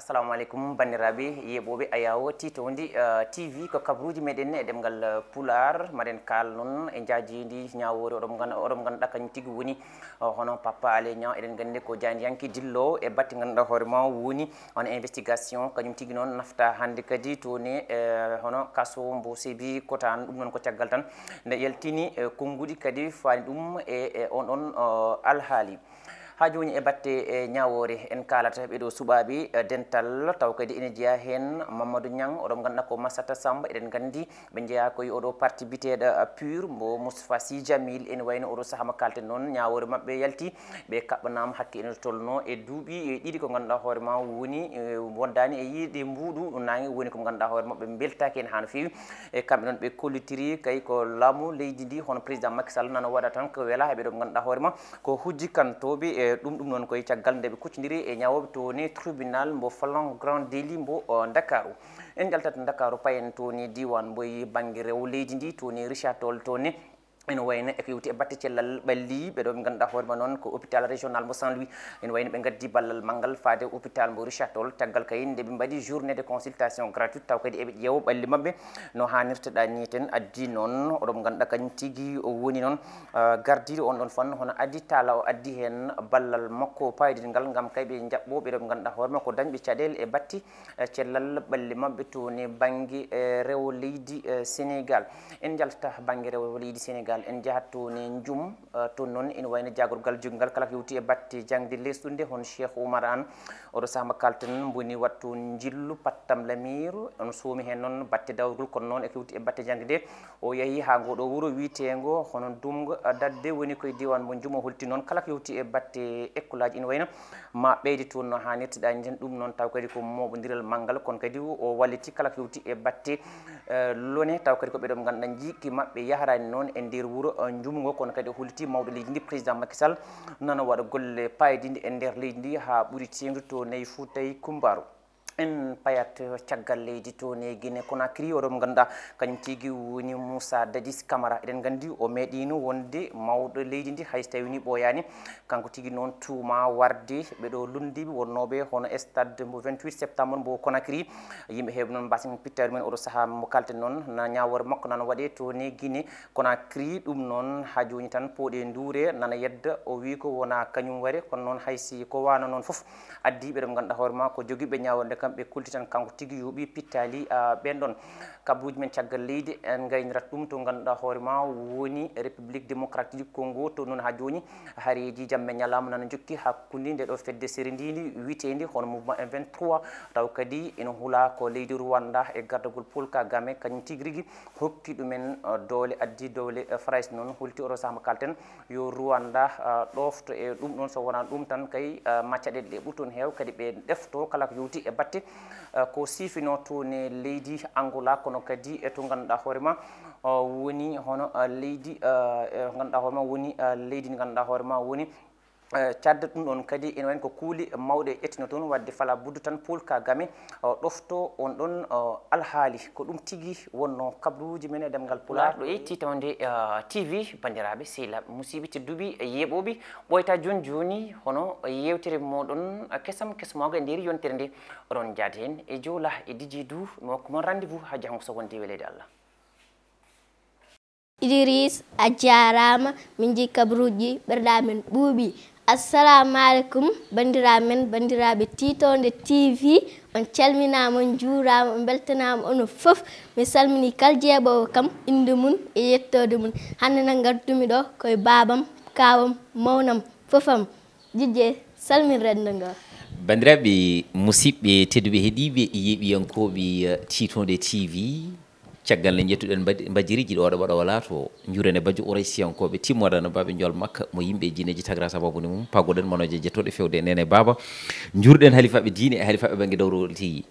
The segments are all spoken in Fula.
assalamu aleykum bandiraɓe yeɓoɓe a yawo titowdi uh, tv ko kabruji meɗen e ɗemgal uh, pular maɗen kal noon e jajidi ñawore oɗom gan oɗom ganduɗa kañum tigui woni uh, hono papa ale ñaw eɗen gandi ko jandiyanke dillo e batte ganduɗa hoorema woni hono investigation kañum tigui noon nafta hande kadi toni e, hono kaso mbo sebi kotan ɗum noon ko caggal tan nde yaltini e, konguɗi kadi fani ɗum e, e on ɗon alhaali ha joni e batte e ñawore en kalata ɓeɗo suɓaɓe dental taw kadi ene jeeya hen mamadou ñang oɗon ganduɗa ko massata samba eɗen gandi ɓe jeeya koye oɗo parti biteɗo pur mo moustapha sy jamil ene wayno oɗo saaha mo kalten noon ñawore mabɓe yalti ɓe kaɓɓanama hakke ene tolno e duuɓi e ɗiɗi ko ganduɗa hoorema woni wondani e, e yiide mbuɗu nange woni ko ganduɗa hoore mabɓe beltaki hen ha no fewi e kamɓe noon ɓe kollitiri kay ko laamu leydi ndi hono président makisall nana waɗa tan ko weela heɓeɗo ganduɗa hoorema ko hujjikantoɓe e ɗum ɗum noon koye caggal nde ɓe kuccidiri e ñawoɓe toni tribunal mbo flan grand déli mbo dakar en jaltat dakar payen toni diwan mboyi banggue rew leydi ndi toni richard to toni ene wayno eko yewti e batte cellal ɓalli ɓe ɗo ɓe ganduɗa hoore ma noon ko hôpital régional mo saint louis ene wayno ɓe gaddi ballal manggal faade hôpital mo richatol taggal kay nde ɓe mbaɗi journée de consultation gratuite taw kadi eɓe ƴeewa ɓalli maɓɓe no hannirtaɗa ni ten addi noon oɗo ɓe ganduɗa kañ tigui o woni noon euh, gardiɗo on ɗon fan hono addi taala o addi hen ballal makko paydidngal gam kayɓe jaɓɓo ɓeɗo ɓe ganduɗa hoore ma ko dañɓe caɗele e batti euh, cellal ɓalli maɓɓe toni banggue euh, rewo leydi sénégal en jaltata banggue rewo leydi sénégal sénégal en jahat toni jum uh, toon noon ina wayno jagorgal jungngal kala ko yewti e batte jangdi lesɗunde hon cheikh oumar an oɗo saha mo kalten mboni wattu jillu pattam lamiru on suumi hen noon batte dawrgol kono noon eko yewti e batte jangdi nde o yeehi ha goɗo wuuro wiitego hono dumgo uh, dadde woni koye diwan mo juma holti noon kala ko yewti e batte écolage ina wayno ma ɓeyde toon no hannirtiɗani e ten ɗum noon taw kadi ko moɓodiral manggal kono kadi o walliti kala ko yewti e batte uh, lone taw kadi ko ɓeɗo ganduɗa jikki mabɓe yaharani noon e nde nder wuuro uh, jumgo kono kadi hulti mawɗo leydi ndi président makisal nana waɗa golle payidi ndi e nder leydi ndi ha ɓuuri tengdu to nayyi fuu tawi coumbaro en payat caggalleji toni guine conakry oɗom ganda kañum tigui woni moussa dadis camara eɗen gandi o meeɗino wonde mawɗo leydi ndi hayso tawi ni ɓoyani kanko tigui noon tuma warde ɓeɗo lundiɓe wonnoɓe hono stade mo 28 septembre mbo conakry yimɓe heeɓe noon mbasen pittari mumen oɗo saaha mo kalten noon na ñawore makko nana waɗe toni guine conakry ɗum noon ha joni tan pooɗe duure nana yedda o wi ko wona kañum ware kono noon haysi ko wano noon foof addi ɓeɗo ganduɗa hoore ma ko joguiɓe nde kam kulti tan kanko tigi yooɓi pittali ɓen ɗon kabuj men tiagal leydi en gaynirat ɗum to hore ma woni republique démocratique congo to non ha joni haareji jamme ñalama nana jokki hakkude de do fedde serindini witendi hono mouvement 23 taw kadi en hula ko leydi rwanda e gardagol pol game kany tigi rigui hokki en dole addi dole frais non hulti oro sama kalten yo rwanda dofto e dum non so wona dum tan kay maccaɗeɗe de de buton hew kadi be defto kala ko e bat batte uh, ko sifino tone leydi angola kono kadi eto ganduɗa uh, uh, e hoorema woni hono leydi ganduɗa hoorema woni leydi ndi ganduɗa hoorema woni Eh, cadde ɗum ɗon kadi ene wayni ko kuuli mawɗe ƴettino toon wadde fala buddu tan pool ka game eh, ɗofto on ɗon eh, alhaali ko ɗum tigi wonno kabruji men e demgal pular ɗo yetti tawde tv bandiraɓe sehlaɓe musibi tedduɓe yeeɓoɓe ɓoyta joni joni hono yewtere moɗon kesam kesamoga e nder yontere nde oɗon jaade hen e jowla e dj du mi wakko mon rendez vous ha jango so wonde weleyde allah idris a jarama min ji kabruji ɓerɗamin ɓuuɓi assalamu aleykum bandira men bandiraɓe titode tv on calminama on juurama on beltanama ono foof mi salmini kala jeeɓowo kam inde mum e yettode mum hande nan gardumi ɗo koye babam kawam mawnam foofam jijje salmin rendo ngo bandiraɓe musibɓe tedduɓe heeɗiɓe yeeɓiyankoɓe uh, titode tv caggal ne jettuɗen mbajiriji ɗoɗo ɓaɗo wala to jurene baju ouray siyankoɓe timmodana baɓe jool makka mo yimɓe jineji tagra sababude mum pagoɗen manoje jettoɗe fewde e nene baba jurɗen halifaɓe diine e halifaɓe bangge dawroti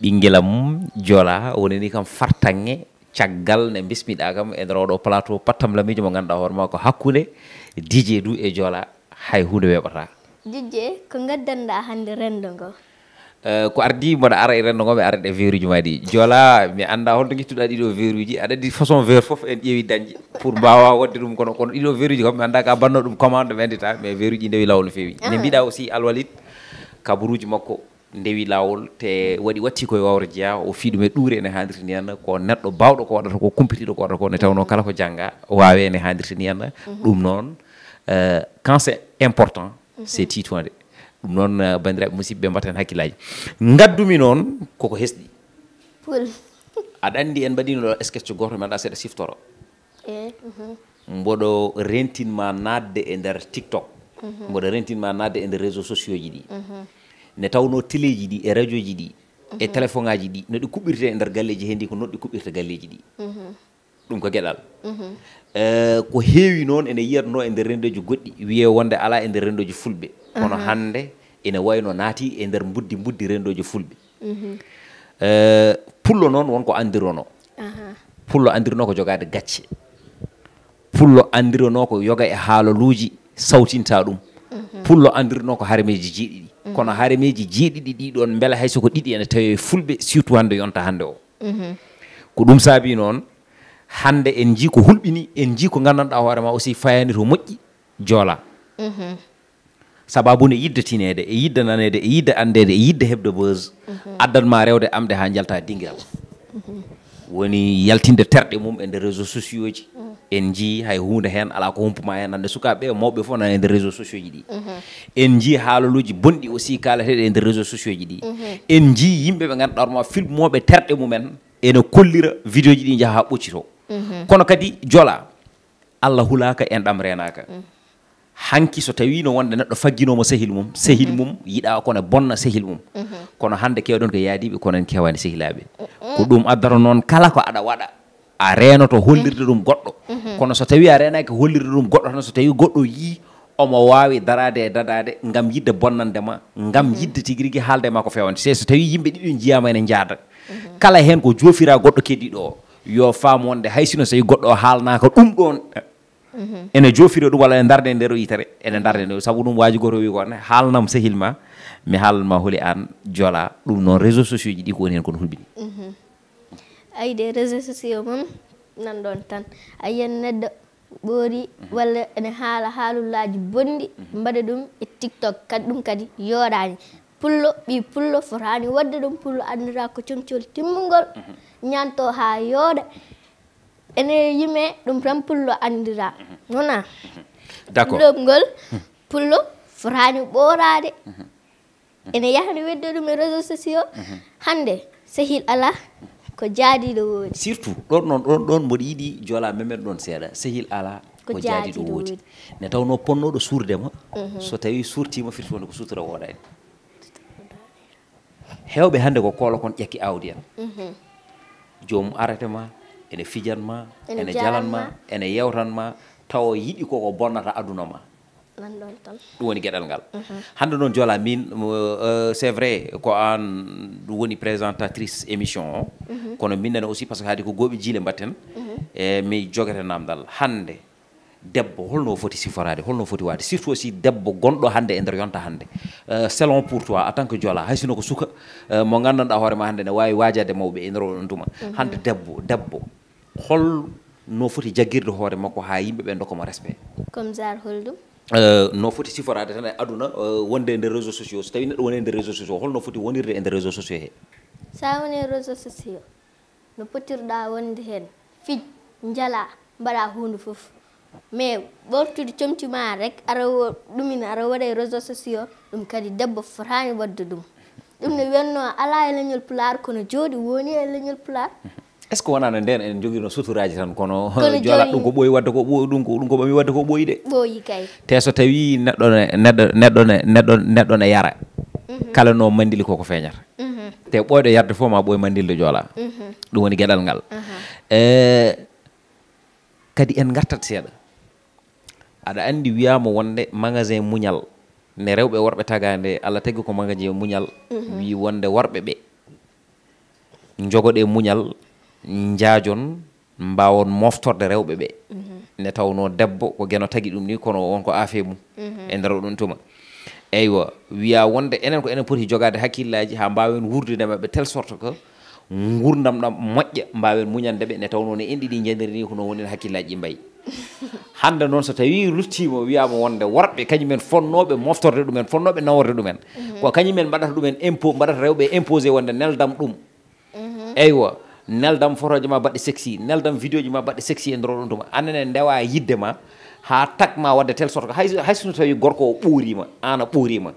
ɓinguela mum joola woni ni kam fartange caggal ne bismiɗa kam e nderoɗo plateau pattam lamijo mo ganduɗa hoore ma ko hakkude dijé du e joola hay hunde weɓata dijé ko gaddanɗa hande rendo ngo Eh, ko ardi mboɗa ara e renndogoo mi arat e veru uji maɗi joola mi annda holto gittuɗa ɗiɗo veru uji aɗa addi façon veru fof en ƴeewi dañje pour mbawa wadde ɗum kono kono ɗiɗo veru uji kam mi annda ka banno ɗum commande ɓendita mais veru uji ndewi lawol no fewi ne ah. mbiɗa aussi alwalid kabaruji makko ndewi lawol te waɗi watti koye wawre jeeya o fiiɗum e ɗuure ene handirta ni henna ko neɗɗo bawɗo ko waɗata ko kumpitiɗo ko waɗata ko ne tawno kala ko jangga waawe ene handirta ni henna mhm. ɗum noon eh, quand c'est important c'est mhm. titoide ɗum noon eh, banndiraaɓe musidɓe mbatan hakkillaaji ngaddumi noon koko hesɗi pul aɗa anndi en mbaɗino ɗo skecco gooto mbaɗa seeɗa siftoro e uhuh. mboɗo rentinma naatde e ndeer tiktok uhuh. mboɗo rentinma naatde e ndeer réseau sociaux ji ɗi uhuh. ne tawno télé ji ɗi e radio ji ɗi e téléphone ŋaji ɗi no ɗi kuɓirte e ndeer galleji hee ndi ko noɗɗi kuɓirta galleji ɗi ɗum ko geɗal mm-hmm. eh, ko heewi noon ene yiyatno e nder rendoji goɗɗi wiye wonde ala e nder rendoji fulɓe kono mm-hmm. hande ene wayno naati e nder mbuddi mbuddi rendoji fulɓe mm-hmm. eh, pullo noon wonko andirono pullo andirno ko jogade gacce pullo andirono ko yoga e haaloluuji sawtinta ɗum pullo andirno ko harmeji jeeɗiɗi kono harmeji jeeɗiɗi ɗiɗon beela hayso ko ɗiɗi ene tawi fulɓe surtout hande yonta hande o ko ɗum saabi noon hannde en jii ko hulɓini en jii ko nganndanɗa hoore ma aussi fayani to moƴƴi joola mhm. sababu ne yidda tineede e, e yidda nanede e yidda anndede e yidda heɓde beuse mhm. addat ma rewde amde haa jalta dingiral mhm. woni yaltinde terɗe mum e nder réseau sociau ji en jii hay hunde heen ala ko humpuma heen hannde sukaɓe e mawɓe fof nane e nder réseau sociau ji ɗi en jii haaloluji bonɗi aussi kaaleteɗe e nder réseau sociau ji ɗi en jii yimɓe ɓe ngannduɗa ɗoma filmoɓe terɗe mumen ene kollira vidéo ji ɗi jaha ha ɓoccito Mhm. kono kadi jola allah hulaka en ɗam renaka mhm. hanki so tawi no wonde neɗɗo fagginomo sehil mum sehil mhm. mum yiɗa kono bonna sehil mum kono hande kewɗon ko yaadiɓe kono en kewani sehilaɓe ko ɗum addata noon kala ko aɗa waɗa a renoto hollirde ɗum goɗɗo kono so tawi a renaki hollirde ɗum goɗɗo tan so tawi goɗɗo yi omo wawi darade e dadade gam yidde bonnandema gam yidde tigui rigui haalde ma ko fewante se so tawi yimɓe ɗiɗo jiyama ene jaada kala hen ko jofira goɗɗo keɗiɗo o yo faam wonde hay sino so goɗɗo o haalnaka ɗum ɗon mm-hmm. ene joofiro ɗum walla e darde e nder yitere ene darde nde sabu ɗum waaji goto wi kon haalnam sehil ma mi haalanma hooli an joola ɗum noon réseau sociaux ji ɗi ko woni hen kono hulɓini de réseau sociaux mum nan tan a yiyan neɗɗo ɓoori mm-hmm. walla ene haala haalullaji bonɗi mm-hmm. mbaɗa ɗum e tiktok kadi ɗum kadi yooɗani pullo ɓi pullo fotani wadde ɗum pullo andira ko comcol timmugol mhm. ñanto ha yooɗa ene yime ɗum tan pullo andira mhm. wona mhm. d' accord ɗomgol pullo fotani ɓoorade ene yahani wedde ɗum e réseau sociaux hannde sehil ala ko jaadiɗo wooɗi surtout ɗon noon ɗon ɗon mboɗo yiɗi joola memeɗo ɗon seeɗa sehil ala ko jaadiɗo wooɗi ne tawno ponnoɗo suurdema so tawi suurtima firtu wonde ko sutura wooɗani hewɓe hannde ko koolo kon ƴakki aawdi en mhm. joomum mm -hmm. arete ma ene fijan ma ene jalan ma ene yewtan ma tawa yiɗi koko bonnata aduna ma ɗum woni geɗel ngal mm -hmm. hannde noon joola min uh, c' est vrai ko an woni présentatrice émission o mm -hmm. kono minnene aussi par ce que haadi ko gooɓe jiile mbatten mm -hmm. e mi jogete namdal hannde debbo holno foti siforade holno foti wade surtout aussi debbo gonɗo hannde e nder yonta hannde selon pour toi en tant que jola hay sino ko suka mo nganndanɗa hoorema hannde ne wawi wajade mawɓe e nder oɗon tuma hannde debbo debbo hol no foti jaggirde hoore makko ha yimɓeɓe dokkamo respect comme genre holɗum no foti siforade tan e aduna wonde e nder réseau sociaux so tawi neɗɗo woni e nder réseau sociaux holno foti wonirde e nder réseau sociaux he sa woni e réseau sociaux no potirɗa wonde hen fij jala mbaɗa hunde foof mais ɓortude comcuma rek aɗa ɗumina aɗa waɗa e réseau sociaux ɗum kadi debbo fotani wadde dum dum ne wenno ala e leñol pular kono jooɗi woni e leñol pular est ce que wonano den en joguino suturaji tan kono jolat ɗum ko ɓooyi wadde ko ɓooyi ɗum ko ɗum ko ɓami wadde ko ɓooyi de ɓooyi kay te so tawi neɗɗo neɗɗo neɗɗo neɗɗo neɗɗo ne yara mhm. kala no mandili koko feeñata mhm. te ɓooyɗo yarde fof ma ɓooyi mandilde joola ɗum mhm. woni gueɗal ngal eh, kadi en gartat seeɗa aɗa anndi wiyaama wonde magasin muñal ne rewɓe worɓe tagande allah tagi ko magasin muñal mhm. wi wonde worɓe ɓe jogoɗe muñal jaajon mbawon moftorde rewɓe ɓe mhm. ne tawno debbo ko geno tagi ɗum ni kono wonko afe mum mhm. e ndero ɗum tuma eywa wiya wonde enen ko enen poti jogade hakkillaji ha mbawen wurdude maɓɓe tel sorte que gurdam ɗam moƴƴa mbawen muñandeɓe ne tawno ne enɗiɗi jeniri ni kono woni hakkillaji ɗi mbayi hannde noon so tawi luttimo wiyama wonde worɓe kañumen fonnoɓe moftorde ɗumen fonnoɓe naworde ɗumen mhm. ko kañumen mbaɗata ɗumen impo mbaɗata rewɓe imposé wonde neldam ɗum mhm. eywa neldam photoji ma baɗɗe sexy neldam vidéo ji ma baɗɗe sexy e ndoro ɗon tuma annene ndewa yidde ma ha takma wadde tel sorto hay sino tawi gorko o ɓuurima an a ɓuurima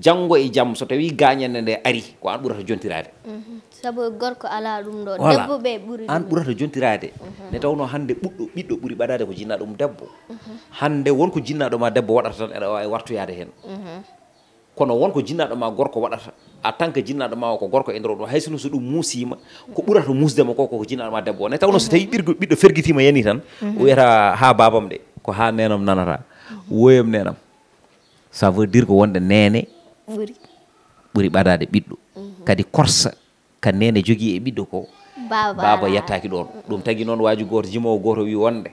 janggo e jaam so tawi gañande nde ari ko an ɓurata jontirade mm -hmm. sabu gorko ala ɗum ɗo voilà. debbo ɓe ɓuri an ɓurata jontirade mm -hmm. ne tawno hande ɓuɗɗo ɓiɗɗo ɓuri ɓadade ko jinna ɗum debbo mm -hmm. hande wonko jinnaɗoma debbo waɗata tan eɗa wawi wartoyade hen mm -hmm. kono wonko jinnaɗoma gorko waɗata a tant que jinnaɗoma ko gorko endoro ɗum hayso so ɗum muusima ko ɓurata muusdema ko koko jinnaɗoma debbo ne tawno mm -hmm. so tawi ɓirgo ɓiɗɗo fergitima yani tan mm -hmm. o wiyata ha babam ɗe ko ha nenam nanata mm -hmm. woyam nenam ça veut dire ko wonde nene ɓuri ɓuri ɓadade ɓiɗɗo mm -hmm. kadi korsa kan nene jogui e ɓiɗɗo ko baba yettaki ɗon ɗum tagui noon waji goto jimowo goto wi wonde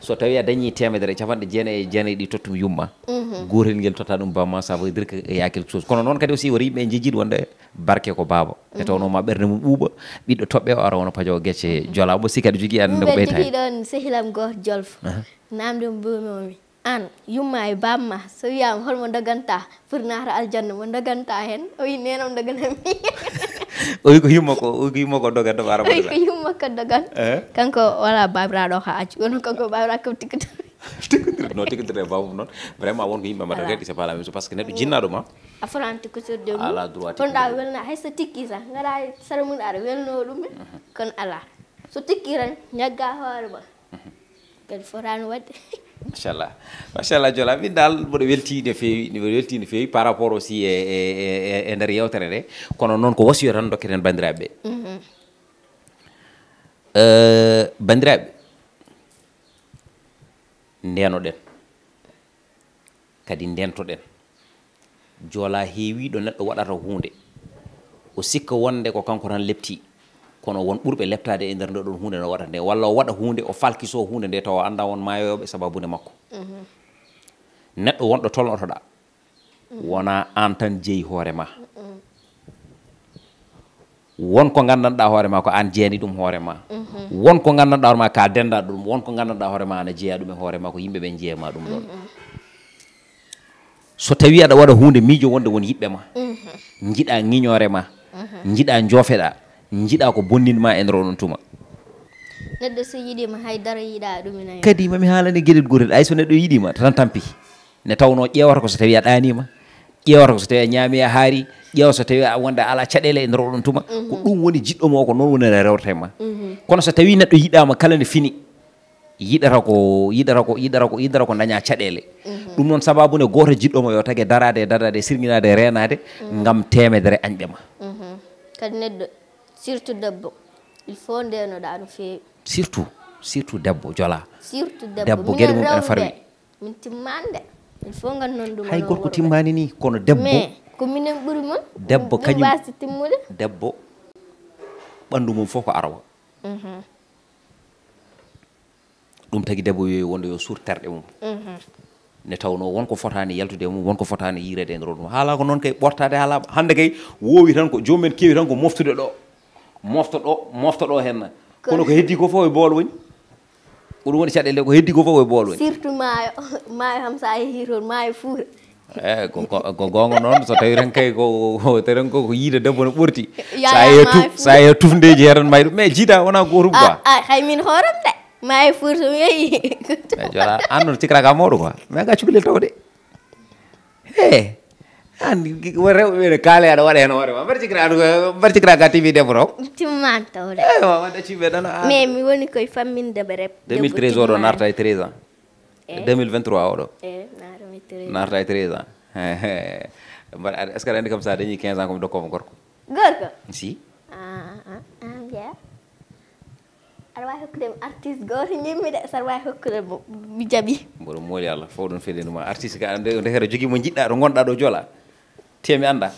so tawi a dañi temedere e capanɗe jeenayi e jeenayi ɗi tottum yumma mhm. gotel ngel totta ɗum bamma ça veut dire que ya quelque chose kono noon kadi aussi wor yimɓe jejjiɗ wonde barke ko baba e tawno ma ɓerde mum ɓuuɓa ɓiɗɗo toɓɓe o ara wona paadio guecce e mhm. jolamo si kadi jogui anne ko ɓeytaɗon sehilam goto jolfo namde mbomomi an yumma e bamma so wiyama holmo doganta pour nata aljanna mo doganta hen o wi nenam doganami o wi ko yumma ko o wi dogan to arama o wi ko yumma ko dogan kanko wala babiraɗo ha accu kono kanko babira kam tikkata tikkodiri non tikkodiri e bamum noon vraiment wonko yimɓe mbaɗa kadi c'est pas la même chose par ce que neɗɗo jinnaɗo ma a fotan tikkotirde mum ala droit tonɗa so tikki tan ñagga hoore ma kadi fotani wadde machallah machallah jola min dal mboɗo weltii no feewi mboɗo weltii no feewi par rapport aussi e e, e, e, e ndeer yewtere nde kono noon ko wasiyo tan dokketen banndiraaɓe ɓee mm-hmm. euh, banndiraaɓe ndeeno ɗen kadi ndentoɗen joolaa heewiiɗo neɗɗo waɗata huunde o sikka wonde ko kanko tan leɓtii kono won ɓurɓe leptade e nder ndeɗon hunde no waɗa nde walla o waɗa hunde o falkiso hunde nde taw o anda won mayoyoɓe sababude makko mhm. neɗɗo wonɗo tolnotoɗa wona an tan jeeyi hoorema mhm. won wonko gandanɗa hoorema ko an jeeni ɗum hoorema mhm. won wonko gandanɗa hoore ka dendaɗo ɗum wonko gandanɗa hoorema ana jeeya ɗum e hoore ma ko yimɓe ɓe jeeyama ɗum ɗon so tawi aɗa waɗa hunde miijo wonde won yiɓɓe ma jiɗa ŋiñore ma jiɗa joofeɗa jiɗa ko bonninma e nder oɗon tuma neɗɗo so yiɗima haydara yiɗa ɗumina kadi mami haalani gueɗel gurel ay so neɗɗo yiɗima tan tampi ne tawno ƴewata ko so tawi a ɗanima ƴewata ko so tawi a ñaami a haari ƴeewa so tawi wonde ala caɗele e nder tuma ko mhm. ɗum woni jiɗɗomo o ko noon woni e rewta ma mhm. kono so tawi neɗɗo yiɗama kala ne fini yiɗata ko yiɗata ko yiɗata ko yiɗata ko daña caɗele mhm. ɗum noon sababu ne goto jiɗɗomo yo tagi darade e darade e e renade gam temedere añɓe ma kadi neɗɗo surtout debbo il faut ndenoɗa no fewi surtout surtout debbo jola surtout debbo geɗe mum ene farwi min timmande il faut gannon ɗum hay gorko timmani ni kono debbo ko minen ɓuuri mum debbo kañum wasde timmude debbo ɓanndu mum fof ko arawa mhm. ɗum tagi debbo wewi wonde yo sur terɗe mum mhm. ne tawno wonko fotani yaltude mum wonko fotani yirede e ngro ɗum haalako noon kay ɓortade haala hannde kay wowi tan ko jomumen kewi tan ko moftude ɗo moftoɗo moftoɗo henna kono ko heddi ko fof e bool woni ko ɗum woni caɗele ko heddi ko fof e bool woni surtout maayo maayo kam sa yeehi toon maayo fuura eyi eh, ko gonga noon so tawi tan kay ko tawi tan koko yiide debbo no ɓorti sa sa yeeya tufdeji he tan mayi mais jiida wona gotum ah, quoi ah, hay min hooram de maayo fuur somi yeehi mais jola an noon cikraka mawɗo quoi mais gaccu cukalel taw de e wore wede kaale aɗa waɗa hen hoore ma mbartikira aɗa mbartikira ka timi debbo ron timmantawde eyi ma wadda cimɓe ɗon mais mi woni koye famminde ɓe rep 2013 oɗo narta e 13 ans 2023 oɗo narta e 13 ans mbaɗa est ce que aɗa andi comme ça dañi 15 ans komi dokkoma gorko gorko si biya aɗa wawi hokkudemi artiste goto ñimmi de saɗa wawi hokkude mi jaaɓi mboɗo mooli allah fof ɗon feɗenuma artiste ka ande ndekeɗa jogui mo jiɗɗa ɗo gonɗa ɗo joola te mi annda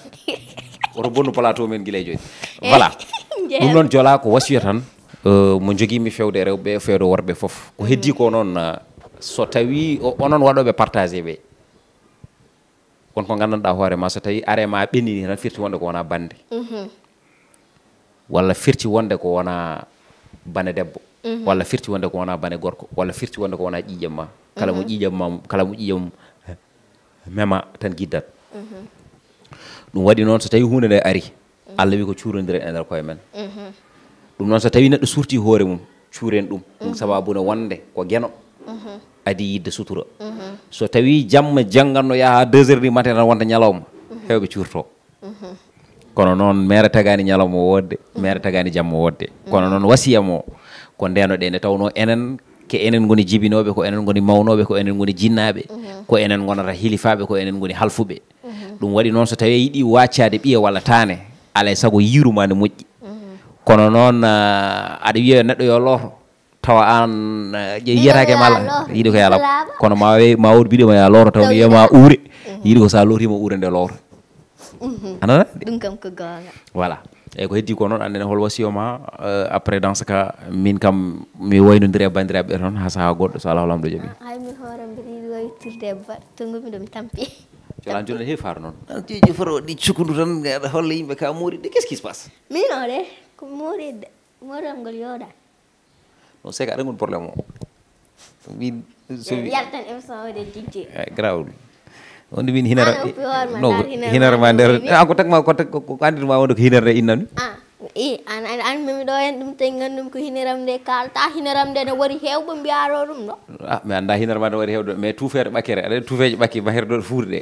oto bonnu plateau men gila e joni eh, voilà ɗum noon joola ko wasiya tan euh, mo jogimi fewde rewɓe fewde worɓe fof ko mm. heddi ko noon euh, so tawi onon waɗoɓe partagé ɓe wonko gandanɗa hoore ma so tawi arema ɓennini tan firti wonde ko wona bande mhm. walla firti wonde ko wona bane debbo mhm. walla firti wonde ko wona bane gorko walla firti wonde ko wona ƴiƴam ma kala mo mhm. ƴiƴam ma kala mo ƴiƴam eh, mema tan giddat ɗum waɗi noon so tawi hunde nde ari allah wi ko curodire e nder koye men ɗum noon so tawi neɗɗo surti hoore mum cuuren ɗum ɗum sababune wonde ko geno adi yidde sutura so tawi jamma jannganno yaha deux heures du matin tan wonta ñalawma hewɓe curto kono noon maire tagani ñalawma wodde maire tagani jamma wodde kono noon wasiyam o ko ndenoɗe nde tawno enen ke enen goni jibinoɓe ko enen goni mawnoɓe ko enen goni jinnaɓe ko enen gonata hilifaɓe ko enen goni halfuɓe dum wadi non so tawi yidi waccade biya wala tane alay saago yiruma ne mujji mm -hmm. kono non uh, eh, adi wiya neddo yo lor tawa an eh, je uh, yerake mala yidi ko yalaba ya kono ma ma woodi ma ya looro taw ne wiyama uure mhm. yidi ko sa lootima uure de lor mhm. ana dum kam ko gonga wala e ko heddi ko non annene hol wasiyo ma eh, après dans ka min kam mi waynodiri ndire bandira be non ha saaha goɗɗo so ala do jooɓi ay ah, mi horam mbiɗa yiɗi waytirde e ba to gumi ɗo mi tampi Jalan-jalan di noon ɗanteji foro ɗi cukundu tan aɗa holla yimɓe ka murid. qu'est murid. qui murid passe min o murid, murid muuriɗe mooral ngol yooɗa non c'est que aɗa ngol probléme o min yaltan émission ode jijje grawɗum on ɗum win hinara no hinara ma nder an ko tagma ko andituma wonde ko hinere innani I an an an mi ɗo en ɗum tawi ganndum ko hiniram e nde kalata hiniram e nde ne wari hewɓe mbiyaro ɗum ɗo a ah, mi annda hiniram ma ne me e hewɗo mais tuufere ɓakkere aɗa tuufeje ɓakki bahir ɗo fuurɗe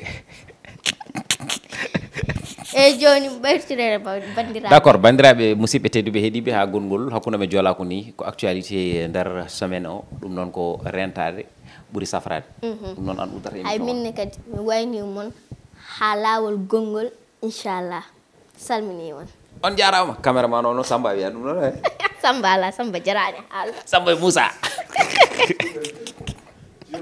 eyyi joni ɓeytirere bandiraɓe d' accord bandiraɓe musidɓe tedduɓe heeɗiɓe ha gongol me joolako ni ko actualité e nder semaine o ɗum non ko rentade buri safrad mhm. ɗum noon an uddata ay minne kadi mi wayni moon ha gongol salmini moon on jarama cameraman o noon samba wiya ɗum ɗon e samba samba jarani samba e moussa